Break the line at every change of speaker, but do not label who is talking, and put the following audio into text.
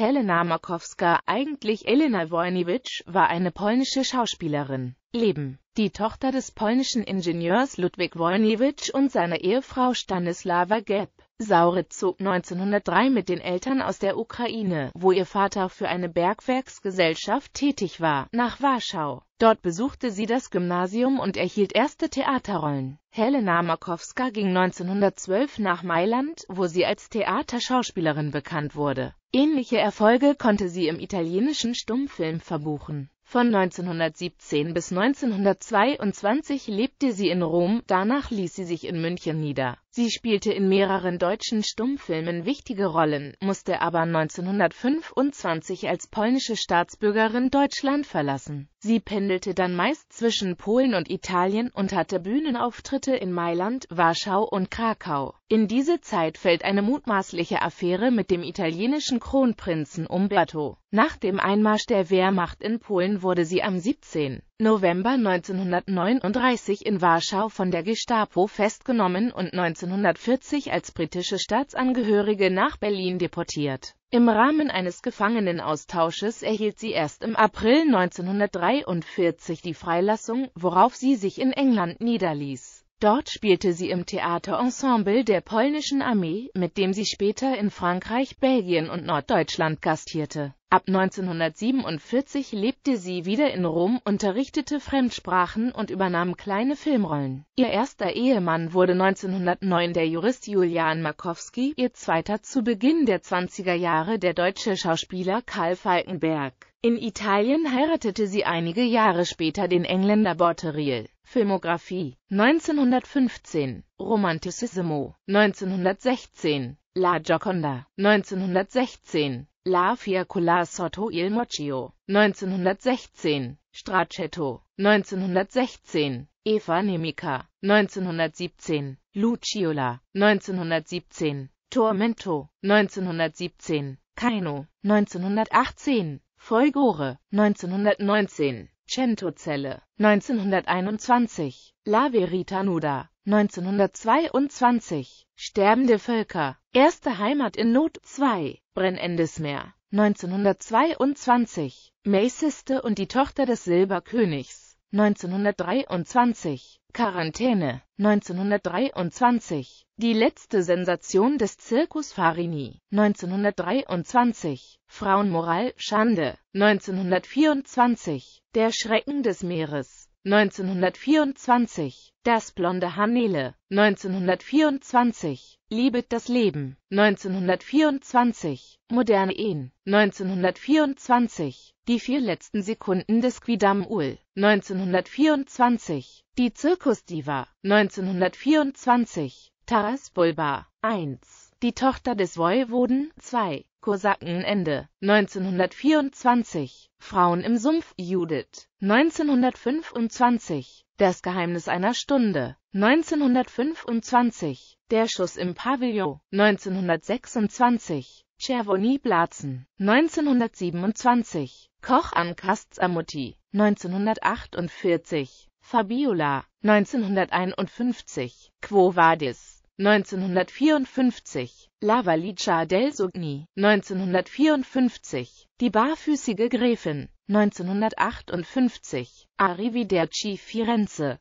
Helena Markowska, eigentlich Elena Wojniewicz, war eine polnische Schauspielerin. Leben. Die Tochter des polnischen Ingenieurs Ludwig Wojniewicz und seiner Ehefrau Stanislawa Gett. Saurit zog 1903 mit den Eltern aus der Ukraine, wo ihr Vater für eine Bergwerksgesellschaft tätig war, nach Warschau. Dort besuchte sie das Gymnasium und erhielt erste Theaterrollen. Helena Markowska ging 1912 nach Mailand, wo sie als Theaterschauspielerin bekannt wurde. Ähnliche Erfolge konnte sie im italienischen Stummfilm verbuchen. Von 1917 bis 1922 lebte sie in Rom, danach ließ sie sich in München nieder. Sie spielte in mehreren deutschen Stummfilmen wichtige Rollen, musste aber 1925 als polnische Staatsbürgerin Deutschland verlassen. Sie pendelte dann meist zwischen Polen und Italien und hatte Bühnenauftritte in Mailand, Warschau und Krakau. In diese Zeit fällt eine mutmaßliche Affäre mit dem italienischen Kronprinzen Umberto. Nach dem Einmarsch der Wehrmacht in Polen wurde sie am 17. November 1939 in Warschau von der Gestapo festgenommen und 1940 als britische Staatsangehörige nach Berlin deportiert. Im Rahmen eines Gefangenenaustausches erhielt sie erst im April 1943 die Freilassung, worauf sie sich in England niederließ Dort spielte sie im Theaterensemble der polnischen Armee, mit dem sie später in Frankreich, Belgien und Norddeutschland gastierte. Ab 1947 lebte sie wieder in Rom, unterrichtete Fremdsprachen und übernahm kleine Filmrollen. Ihr erster Ehemann wurde 1909 der Jurist Julian Markowski, ihr zweiter zu Beginn der 20er Jahre der deutsche Schauspieler Karl Falkenberg. In Italien heiratete sie einige Jahre später den Engländer Borteriel. Filmografie 1915 Romanticissimo 1916 La Gioconda 1916 La Fiacola sotto il Mocio 1916 Stracetto 1916 Eva Nemica 1917 Luciola 1917 Tormento 1917 Kaino 1918 Folgore 1919 Centozelle, 1921, La Verita Nuda, 1922, Sterbende Völker, Erste Heimat in Not 2, Brennendes Meer, 1922, May Sister und die Tochter des Silberkönigs, 1923 Quarantäne 1923 Die letzte Sensation des Zirkus Farini 1923 Frauenmoral Schande 1924 Der Schrecken des Meeres 1924, Das blonde Hanele, 1924, Liebet das Leben, 1924, Moderne Ehen, 1924, Die vier letzten Sekunden des Quidam Ul, 1924, Die Zirkusdiva, 1924, Taras Bulba, 1, Die Tochter des Voivoden, 2, Kosaken Ende 1924, Frauen im Sumpf, Judith 1925, Das Geheimnis einer Stunde 1925, Der Schuss im Pavillon 1926, Cervoni Blatzen 1927, Koch am Kastamutti 1948, Fabiola 1951, Quo Vadis 1954, La Lavalicia del Sogni, 1954, Die barfüßige Gräfin, 1958, Arrivederci Firenze,